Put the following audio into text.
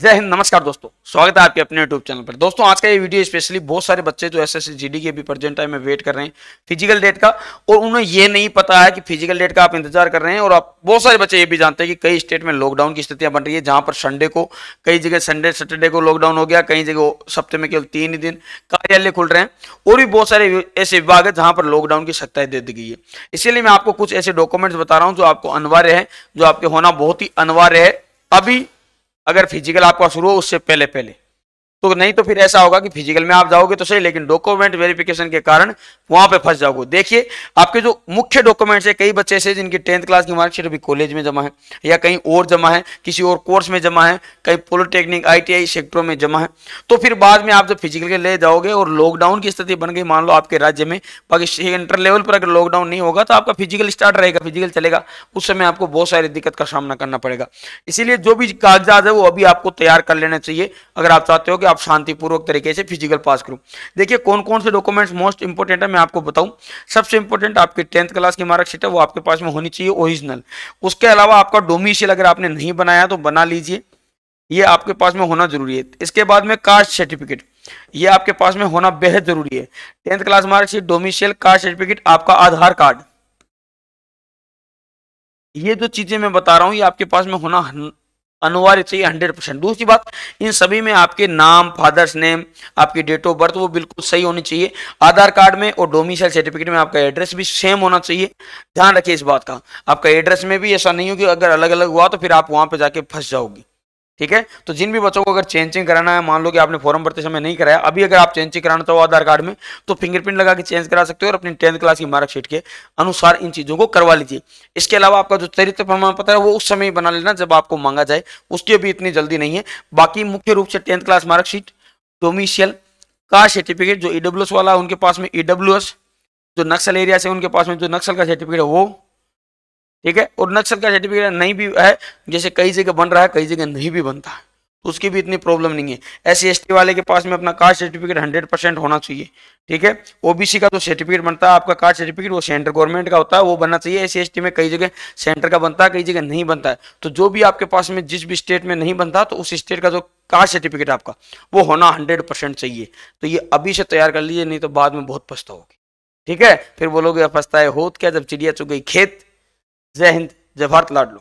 जय हिंद नमस्कार दोस्तों स्वागत है आपके अपने यूट्यूब चैनल पर दोस्तों आज का ये वीडियो स्पेशली बहुत सारे बच्चे जो एस एस जी डी के भी प्रेजेंट टाइम में वेट कर रहे हैं फिजिकल डेट का और उन्हें ये नहीं पता है कि फिजिकल डेट का आप इंतजार कर रहे हैं और आप बहुत सारे बच्चे ये भी जानते हैं कि कई स्टेट में लॉकडाउन की स्थितियां बन रही है जहां पर संडे को कई जगह संडे सैटरडे को लॉकडाउन हो गया कई जगह सप्ते में केवल तीन ही दिन कार्यालय खुल रहे हैं और भी बहुत सारे ऐसे विभाग है जहां पर लॉकडाउन की सख्ताई दे दी गई है इसीलिए मैं आपको कुछ ऐसे डॉक्यूमेंट्स बता रहा हूँ जो आपको अनिवार्य है जो आपके होना बहुत ही अनिवार्य है अभी अगर फिजिकल आपका शुरू हो उससे पहले पहले तो नहीं तो फिर ऐसा होगा कि फिजिकल में आप जाओगे तो सही लेकिन डॉक्यूमेंट वेरिफिकेशन के कारण वहां पे फंस जाओगे देखिए आपके जो मुख्य डॉक्यूमेंट्स है कई बच्चे ऐसे जिनकी टेंथ क्लास की मार्कशीट अभी कॉलेज में जमा है या कहीं और जमा है किसी और कोर्स में जमा है कहीं पॉलिटेक्निक आई सेक्टरों में जमा है तो फिर बाद में आप जब फिजिकल के ले जाओगे और लॉकडाउन की स्थिति बन गई मान लो आपके राज्य में बाकी सेंटर लेवल पर अगर लॉकडाउन नहीं होगा तो आपका फिजिकल स्टार्ट रहेगा फिजिकल चलेगा उस समय आपको बहुत सारी दिक्कत का सामना करना पड़ेगा इसीलिए जो भी कागजात है वो अभी आपको तैयार कर लेना चाहिए अगर आप चाहते हो कि आप शांतिपूर्वक तरीके से फिजिकल पास करो देखिए कौन कौन से डॉक्यूमेंट्स मोस्ट इंपॉर्टेंट है मैं आपको बताऊं सबसे इंपॉर्टेंट आपकी टेंथ क्लास की मार्कशीट है वो आपके पास में होनी चाहिए ओरिजिनल उसके अलावा आपका डोमिशियल अगर आपने नहीं बनाया तो बना लीजिए ये आपके पास में होना जरूरी है इसके बाद में कास्ट सर्टिफिकेट ये आपके पास में होना बेहद जरूरी है tenth class marksheet domicile caste certificate आपका आधार कार्ड ये जो चीजें मैं बता रहा हूँ ये आपके पास में होना अनिवार्य चाहिए हंड्रेड परसेंट दूसरी बात इन सभी में आपके नाम फादर्स नेम आपकी डेट ऑफ बर्थ वो बिल्कुल सही होनी चाहिए आधार कार्ड में और डोमिसाइल सर्टिफिकेट में आपका एड्रेस भी सेम होना चाहिए ध्यान रखिए इस बात का आपका एड्रेस में भी ऐसा नहीं हो कि अगर अलग अलग हुआ तो फिर आप वहाँ पर जाके फंस जाओगी ठीक है तो जिन भी बच्चों को अगर चेंजिंग कराना है मान लो कि आपने फॉर्म भरते समय नहीं कराया अभी अगर आप चेंजिंग कराना चाहो आधार कार्ड में तो फिंगरप्रिंट लगा के चेंज करा सकते हो और अपनी टेंथ क्लास की मार्कशीट के अनुसार इन चीज़ों को करवा लीजिए इसके अलावा आपका जो चरित्र प्रमाण पत्र है वो उस समय बना लेना जब आपको मांगा जाए उसकी अभी इतनी जल्दी नहीं है बाकी मुख्य रूप से टेंथ क्लास मार्कशीट डोमिशियल का सर्टिफिकेट जो ईडब्ल्यूएस e वाला उनके पास में ईडब्ल्यू e जो नक्सल एरिया से उनके पास में जो नक्सल का सर्टिफिकेट है वो ठीक है और नक्सल का सर्टिफिकेट नहीं भी है जैसे कई जगह बन रहा है कई जगह नहीं भी बनता है तो उसकी भी इतनी प्रॉब्लम नहीं है एस सी वाले के पास में अपना कास्ट सर्टिफिकेट हंड्रेड परसेंट होना चाहिए ठीक है ओबीसी का तो सर्टिफिकेट बनता है आपका कास्ट सर्टिफिकेट वो सेंटर गवर्नमेंट का होता है वो बनना चाहिए एस सी में कई जगह सेंटर का बनता है कई जगह नहीं बनता है तो जो भी आपके पास में जिस भी स्टेट में नहीं बनता तो उस स्टेट का जो कास्ट सर्टिफिकेट आपका वो होना हंड्रेड परसेंट चाहिए तो ये अभी से तैयार कर लीजिए नहीं तो बाद में बहुत पछताओगे ठीक है फिर बोलोगे पछताए होत क्या जब चिड़िया चुग गई खेत जय हिंद जय भारत लाडलू